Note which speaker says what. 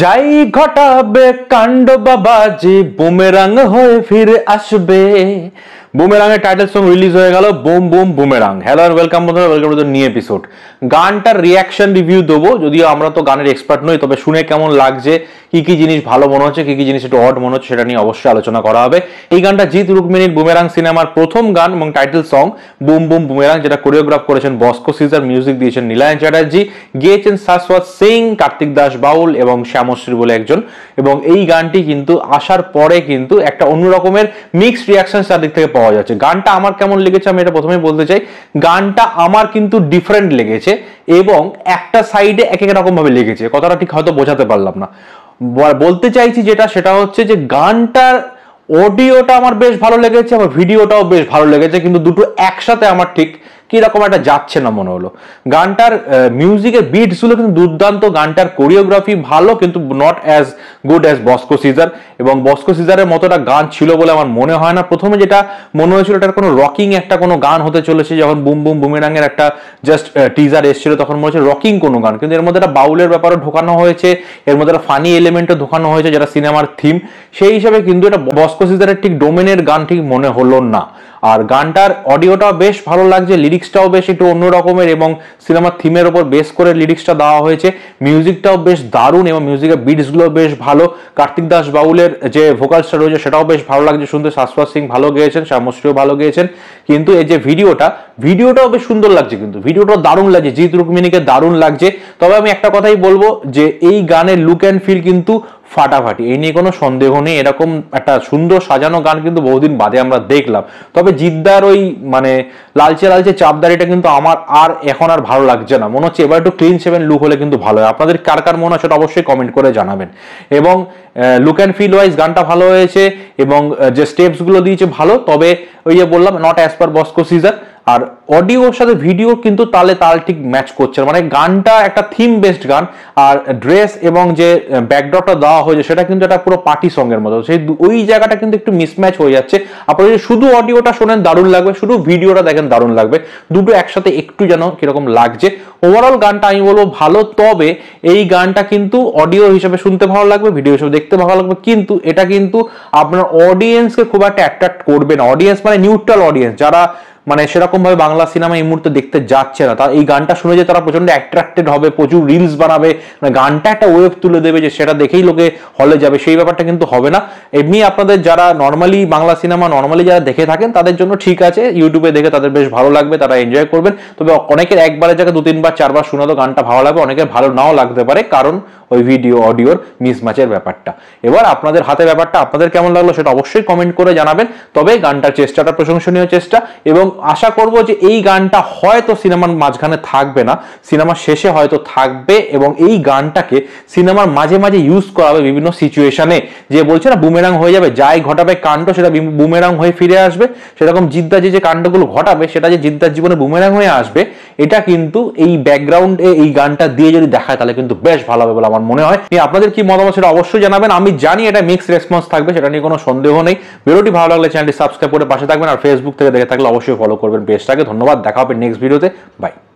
Speaker 1: যাই ঘটাবে কাণ্ড বাবা জি বুমেরাং হয়ে ফিরে আসবে এর টাইটেল সং রিলিজ হয়ে গেল বুম বুম বুমেরাং হ্যালো আর ওয়েলকাম বন্ধুরা ওয়েলকাম টু নিউ এপিসোড গানটার রিয়াকশন রিভিউ দেবো যদিও আমরা তো গানের এক্সপার্ট নই তবে শুনে কেমন লাগছে কি কি জিনিস ভালো মনে হচ্ছে কি কি জিনিস একটু অড মনে হচ্ছে সেটা নিয়ে অবশ্যই আলোচনা করা হবে এই গানটা জিৎ রুকমিনীর বুমেরাং সিনেমার প্রথম গান এবং title song boom boom boomerang যেটা কোরিওগ্রাফ করেছেন বস্কো সিজার মিউজিক দিয়েছেন নীলায়ন চ্যাটার্জি গেয়েছেন শাশ্বত সিং কার্তিক দাস বাউল এবং শ্যামশ্রী বলে একজন এবং এই গানটি কিন্তু আসার পরে কিন্তু একটা অন্যরকমের মিক্সড রিয়াকশন চারদিক দিক থেকে পাওয়া যাচ্ছে গানটা আমার কেমন লেগেছে আমি এটা প্রথমে বলতে চাই গানটা আমার কিন্তু ডিফারেন্ট লেগেছে এবং একটা সাইডে এক এক রকমভাবে লেগেছে কথাটা ঠিক হয়তো বোঝাতে পারলাম না বলতে চাইছি যেটা সেটা হচ্ছে যে গানটার অডিওটা আমার বেশ ভালো লেগেছে আমার ভিডিওটাও বেশ ভালো লেগেছে কিন্তু দুটো একসাথে আমার ঠিক কীরকম একটা যাচ্ছে না মনে হলো গানটার মিউজিকের বিটসগুলো কিন্তু দুর্দান্ত গানটার কোরিওগ্রাফি ভালো কিন্তু not as good as Bosco Caesar এবং বস্কো সিজারের মতোটা গান ছিল বলে আমার মনে হয় না প্রথমে যেটা মনে হয়েছিল এটার কোনো রকিং একটা কোনো গান হতে চলেছে যখন বুম বুম বুমেরাঙের একটা জাস্ট টিজার এসেছিল তখন মনে হচ্ছে রকিং কোনো গান কিন্তু এর মধ্যে একটা বাউলের ব্যাপারও ঢোকানো হয়েছে এর মধ্যে একটা ফানি এলিমেন্টও ঢোকানো হয়েছে যেটা সিনেমার থিম সেই হিসাবে কিন্তু এটা বস্কো সিজারের ঠিক ডোমেনের গান ঠিক মনে হলো না আর গানটার অডিওটা বেশ ভালো লাগছে লিরিক্সটাও বেশ একটু অন্য রকমের এবং সিনেমার থিমের ওপর বেস করে লিরিক্সটা দেওয়া হয়েছে মিউজিকটাও বেশ দারুণ এবং মিউজিকের বিটসগুলো বেশ ভালো কার্তিক দাস বাউলের যে ভোকালসটা রয়েছে সেটাও বেশ ভালো লাগছে শুনতে শাশ্বত সিং ভালো গেয়েছেন শ্যামশ্রীও ভালো গেয়েছেন কিন্তু এই যে ভিডিওটা ভিডিওটাও বেশ সুন্দর লাগছে কিন্তু ভিডিওটাও দারুণ লাগছে জিৎ রুকমিনীকে দারুণ লাগছে তবে আমি একটা কথাই বলবো যে এই গানের লুক অ্যান্ড ফিল কিন্তু ফাটাফাটি এই নিয়ে কোনো সন্দেহ নেই এরকম একটা সুন্দর সাজানো গান কিন্তু বহুদিন বাদে আমরা দেখলাম তবে জিদ্দার ওই মানে লালচে লালচে চাপদারিটা কিন্তু আমার আর এখন আর ভালো লাগছে না মনে হচ্ছে এবার একটু ক্লিন সেভেন লুক হলে কিন্তু ভালো হয় আপনাদের কার কার মনে হয় সেটা অবশ্যই কমেন্ট করে জানাবেন এবং লুক অ্যান্ড ফিল ওয়াইজ গানটা ভালো হয়েছে এবং যে স্টেপসগুলো দিয়েছে ভালো তবে ওই যে বললাম not as per Bosco Caesar আর অডিওর সাথে ভিডিও কিন্তু তালে তাল ঠিক ম্যাচ করছে মানে গানটা একটা থিম বেসড গান আর ড্রেস এবং যে ব্যাকড্রপটা দেওয়া হয়েছে সেটা কিন্তু একটা পুরো পার্টি সঙ্গের মতো সেই ওই জায়গাটা কিন্তু একটু মিসম্যাচ হয়ে যাচ্ছে আপনারা যদি শুধু অডিওটা শোনেন দারুণ লাগবে শুধু ভিডিওটা দেখেন দারুণ লাগবে দুটো একসাথে একটু যেন কিরকম লাগছে ওভারঅল গানটা আমি বলবো ভালো তবে এই গানটা কিন্তু অডিও হিসেবে শুনতে ভালো লাগবে ভিডিও হিসেবে দেখতে ভালো লাগবে কিন্তু এটা কিন্তু আপনার অডিয়েন্সকে খুব একটা অ্যাট্রাক্ট করবে না অডিয়েন্স মানে নিউট্রাল অডিয়েন্স যারা মানে সেরকম ভাবে বাংলা সিনেমা এই মুহূর্তে দেখতে যাচ্ছে না তার এই গানটা শুনে যে তারা প্রচন্ড অ্যাট্রাক্টেড হবে প্রচুর রিলস বানাবে মানে গানটা একটা ওয়েব তুলে দেবে যে সেটা দেখেই লোকে হলে যাবে সেই ব্যাপারটা কিন্তু হবে না এমনি আপনাদের যারা নর্মালি বাংলা সিনেমা নর্মালি যারা দেখে থাকেন তাদের জন্য ঠিক আছে ইউটিউবে দেখে তাদের বেশ ভালো লাগবে তারা এনজয় করবেন তবে অনেকের একবারের জায়গায় দু তিনবার চারবার শোনা তো গানটা ভালো লাগবে অনেকের ভালো নাও লাগতে পারে কারণ ওই ভিডিও অডিওর মিসম্যাচের ব্যাপারটা এবার আপনাদের হাতে ব্যাপারটা আপনাদের কেমন লাগলো সেটা অবশ্যই কমেন্ট করে জানাবেন তবে গানটার চেষ্টাটা প্রশংসনীয় চেষ্টা এবং আশা করব যে এই গানটা হয়তো সিনেমার মাঝখানে থাকবে না সিনেমার শেষে হয়তো থাকবে এবং এই গানটাকে সিনেমার মাঝে মাঝে ইউজ করা হবে বিভিন্ন সিচুয়েশনে যে বলছে না বুমেরাং হয়ে যাবে যাই ঘটাবে কাণ্ড সেটা বুমেরাং হয়ে ফিরে আসবে সেরকম জিদ্দা যে যে কাণ্ডগুলো ঘটাবে সেটা যে জিদ্দার জীবনে বুমেরাং হয়ে আসবে এটা কিন্তু এই ব্যাকগ্রাউন্ডে এই গানটা দিয়ে যদি দেখায় তাহলে কিন্তু বেশ ভালো হবে বলে আমার আমার মনে হয় আপনাদের কি মতামত সেটা অবশ্যই জানাবেন আমি জানি এটা মিক্স রেসপন্স থাকবে সেটা নিয়ে কোনো সন্দেহ নেই ভিডিওটি ভালো লাগলে চ্যানেলটি সাবস্ক্রাইব করে পাশে থাকবেন আর ফেসবুক থেকে দেখে থাকলে অবশ্যই ফলো করবেন বেশটাকে ধন্যবাদ দেখা হবে নেক্সট ভিডিওতে বাই